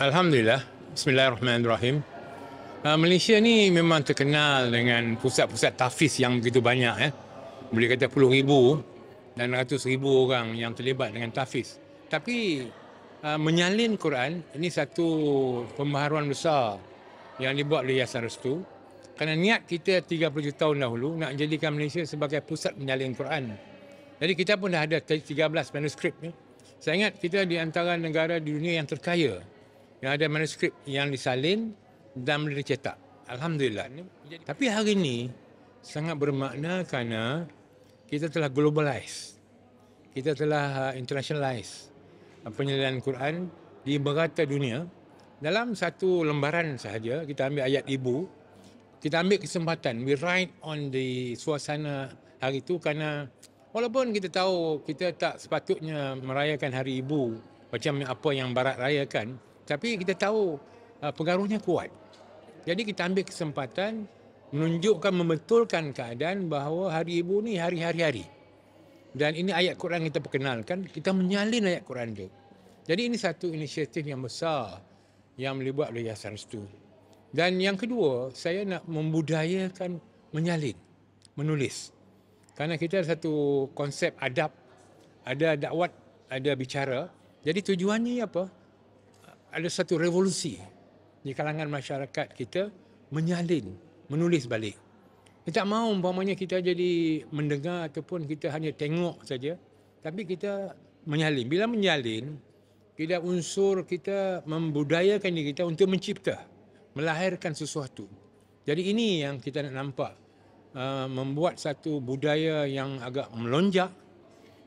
Alhamdulillah. Bismillahirrahmanirrahim. Ah, Malaysia ni memang terkenal dengan pusat-pusat tafis yang begitu banyak. Eh. Boleh kata puluh ribu dan ratus ribu orang yang terlibat dengan tafis. Tapi ah, menyalin Quran ini satu pembaharuan besar yang dibuat oleh Yayasan Restu. Kerana niat kita 30 tahun dahulu nak jadikan Malaysia sebagai pusat menyalin Quran. Jadi kita pun dah ada 13 manuskrip ni. Eh. Saya ingat kita di antara negara di dunia yang terkaya yang ada manuskrip yang disalin dan boleh cetak, Alhamdulillah. Tapi hari ini sangat bermakna kerana kita telah globalize. Kita telah uh, internationalize uh, penyelidikan Quran di merata dunia. Dalam satu lembaran sahaja, kita ambil ayat ibu, kita ambil kesempatan, we write on the suasana hari itu kerana walaupun kita tahu kita tak sepatutnya merayakan hari ibu macam apa yang barat rayakan, tapi kita tahu uh, pengaruhnya kuat. Jadi kita ambil kesempatan menunjukkan membetulkan keadaan bahawa hari ibu ni hari-hari-hari. Dan ini ayat Quran kita perkenalkan, kita menyalin ayat Quran tu. Jadi ini satu inisiatif yang besar yang melibat oleh Yayasan Restu. Dan yang kedua, saya nak membudayakan menyalin, menulis. Karena kita ada satu konsep adab, ada dakwat, ada bicara. Jadi tujuannya apa? ada satu revolusi di kalangan masyarakat kita menyalin, menulis balik. Kita tak mahu umpamanya kita jadi mendengar ataupun kita hanya tengok saja. Tapi kita menyalin. Bila menyalin, kita unsur kita membudayakan diri kita untuk mencipta, melahirkan sesuatu. Jadi ini yang kita nak nampak. Uh, membuat satu budaya yang agak melonjak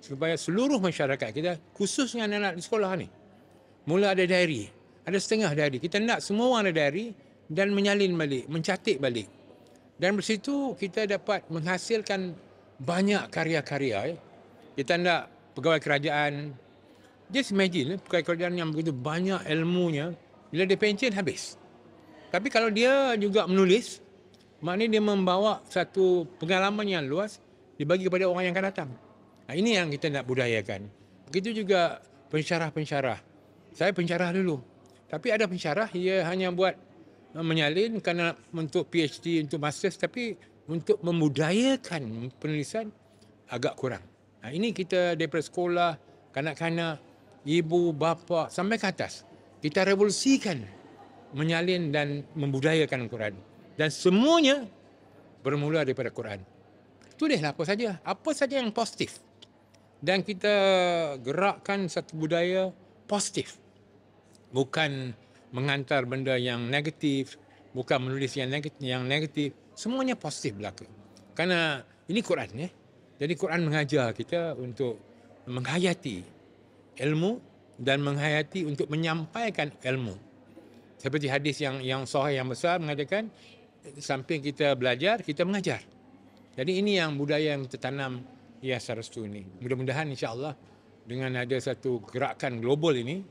supaya seluruh masyarakat kita khususnya anak-anak di sekolah ni Mula ada diary. Ada setengah diary. Kita nak semua orang ada diary dan menyalin balik, mencatik balik. Dan dari situ kita dapat menghasilkan banyak karya-karya. Eh. Kita nak pegawai kerajaan. Just imagine, eh, pegawai kerajaan yang begitu banyak ilmunya, bila dia pencin, habis. Tapi kalau dia juga menulis, maknanya dia membawa satu pengalaman yang luas dibagi kepada orang yang akan datang. Nah, ini yang kita nak budayakan. Begitu juga pensyarah-pensyarah saya pencarah dulu. Tapi ada pencarah ia hanya buat eh, menyalin kerana untuk PhD untuk master tapi untuk memudayakan penulisan agak kurang. Nah, ini kita daripada sekolah, kanak-kanak, ibu, bapa sampai ke atas. Kita revolusikan menyalin dan membudayakan Quran. Dan semuanya bermula daripada Quran. Tulislah apa saja. Apa saja yang positif. Dan kita gerakkan satu budaya positif bukan menghantar benda yang negatif, bukan menulis yang negatif, yang negatif. Semuanya positif berlaku. Karena ini Quran ya. Jadi Quran mengajar kita untuk menghayati ilmu dan menghayati untuk menyampaikan ilmu. Seperti hadis yang yang sahih yang besar mengatakan samping kita belajar, kita mengajar. Jadi ini yang budaya yang tertanam Ya Sarastu ini. Mudah-mudahan insya-Allah dengan ada satu gerakan global ini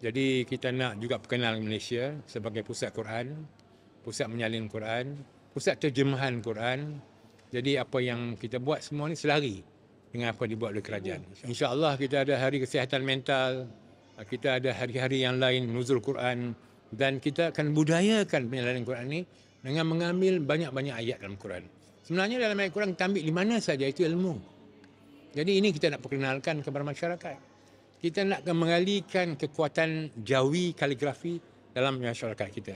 jadi kita nak juga perkenal Malaysia sebagai pusat Quran, pusat menyalin Quran, pusat terjemahan Quran. Jadi apa yang kita buat semua ni selari dengan apa dibuat oleh kerajaan. InsyaAllah kita ada hari kesihatan mental, kita ada hari-hari yang lain nuzul Quran dan kita akan budayakan penyalin Quran ni dengan mengambil banyak-banyak ayat dalam Quran. Sebenarnya dalam ayat Quran kita ambil di mana saja itu ilmu. Jadi ini kita nak perkenalkan kepada masyarakat kita nak mengalihkan kekuatan jawi kaligrafi dalam masyarakat kita.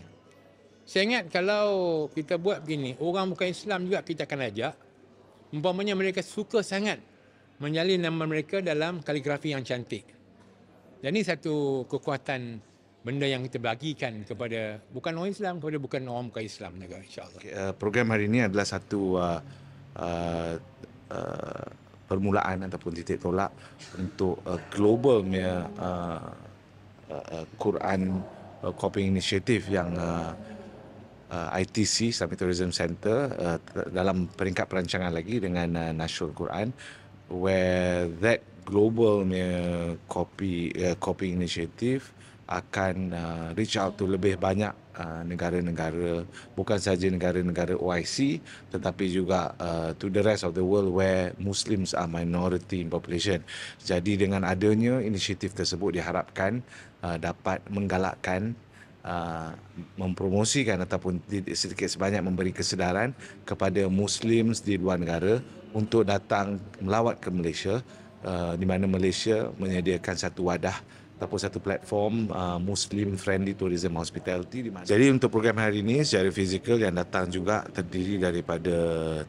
Saya ingat kalau kita buat begini, orang bukan Islam juga kita akan ajak. Umpamanya mereka suka sangat menyalin nama mereka dalam kaligrafi yang cantik. Dan ini satu kekuatan benda yang kita bagikan kepada bukan orang Islam kepada bukan orang bukan Islam juga insyaAllah. Uh, program hari ini adalah satu uh, uh, uh, permulaan ataupun titik tolak untuk uh, global punya uh, uh, uh, Quran uh, Copying Initiative yang uh, uh, ITC Islamic Tourism Center uh, dalam peringkat perancangan lagi dengan uh, National Quran where that global punya copy uh, copying initiative akan uh, reach out to lebih banyak uh, negara-negara bukan saja negara-negara OIC tetapi juga uh, to the rest of the world where Muslims are minority in population. Jadi dengan adanya inisiatif tersebut diharapkan uh, dapat menggalakkan uh, mempromosikan ataupun sedikit sebanyak memberi kesedaran kepada Muslims di luar negara untuk datang melawat ke Malaysia uh, di mana Malaysia menyediakan satu wadah ataupun satu platform uh, Muslim Friendly Tourism Hospitality. di mana. Jadi untuk program hari ini secara fizikal yang datang juga terdiri daripada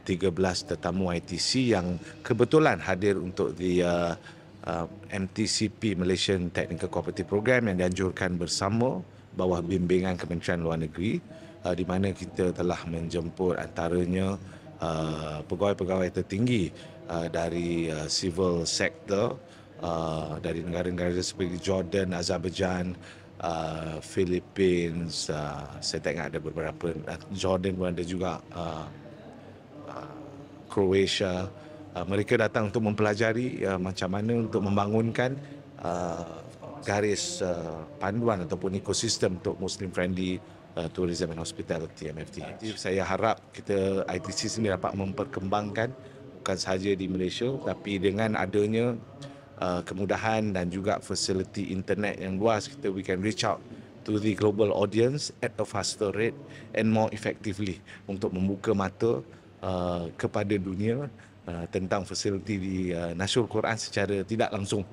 13 tetamu ITC yang kebetulan hadir untuk di uh, uh, MTCP Malaysian Technical Cooperative Program yang dianjurkan bersama bawah bimbingan Kementerian Luar Negeri uh, di mana kita telah menjemput antaranya uh, pegawai-pegawai tertinggi uh, dari uh, civil sector Uh, dari negara-negara seperti Jordan, Azerbaijan, uh, Philippines, uh, saya tak ingat ada beberapa, uh, Jordan pun ada juga, uh, uh, Croatia. Uh, mereka datang untuk mempelajari uh, macam mana untuk membangunkan uh, garis uh, panduan ataupun ekosistem untuk Muslim Friendly Uh, tourism and hospitality MFT. Jadi saya harap kita ITC sendiri dapat memperkembangkan bukan sahaja di Malaysia tapi dengan adanya uh, kemudahan dan juga fasiliti internet yang luas kita we can reach out to the global audience at a faster rate and more effectively untuk membuka mata uh, kepada dunia uh, tentang fasiliti di uh, Nasrul Quran secara tidak langsung.